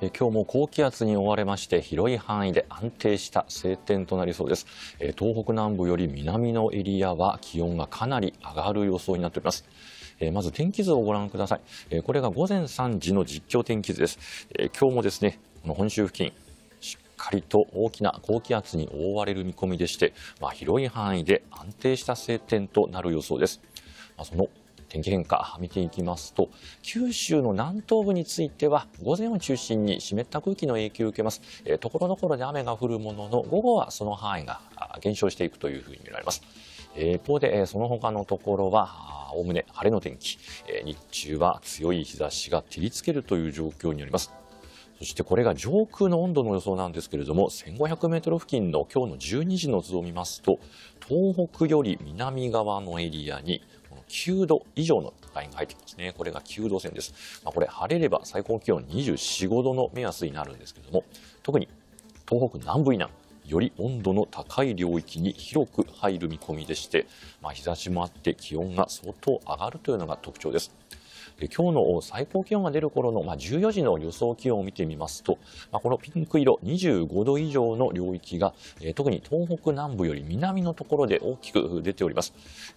え今日も高気圧に覆われまして広い範囲で安定した晴天となりそうです、え東北南部より南のエリアは気温がかなり上がる予想になっておりますえまず天気図をご覧ください、えこれが午前3時の実況天気図です、え今日もですねこの本州付近しっかりと大きな高気圧に覆われる見込みでして、まあ、広い範囲で安定した晴天となる予想です、まその天気変化見ていきますと、九州の南東部については、午前を中心に湿った空気の影響を受けます。えところどころで雨が降るものの、午後はその範囲が減少していくというふうに見られます。一方で、その他のところは、おおむね晴れの天気、日中は強い日差しが照りつけるという状況になります。そしてこれが上空の温度の予想なんですけれども、1500メートル付近の今日の12時の図を見ますと、東北より南側のエリアに、9度以上のラインが入ってきますね。これが9度線です。まあ、これ晴れれば最高気温24、5度の目安になるんですけれども、特に東北南部以南、より温度の高い領域に広く入る見込みでして、まあ、日差しもあって気温が相当上がるというのが特徴です。で今日の最高気温が出る頃の、まあ、14時の予想気温を見てみますと、まあ、このピンク色25度以上の領域が、えー、特に東北南部より南のところで大きく出ております。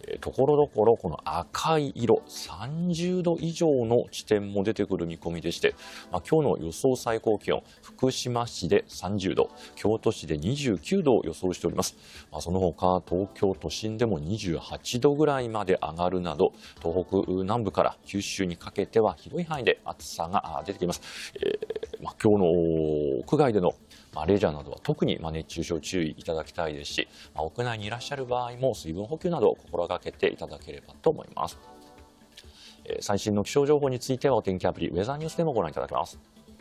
えー、ところどころこの赤い色30度以上の地点も出てくる見込みでして、まあ、今日の予想最高気温福島市で30度京都市で29度を予想しております。まあ、その他東京都心でも28度ぐらいまで上がるなど東北南部から九州週にかけては広い範囲で暑さが出てきます。えー、まあ、今日の屋外での、まあ、レジャーなどは特に、まあ、熱中症注意いただきたいですし、まあ、屋内にいらっしゃる場合も水分補給などを心がけていただければと思います。えー、最新の気象情報についてはお天気アプリウェザーニュースでもご覧いただけます。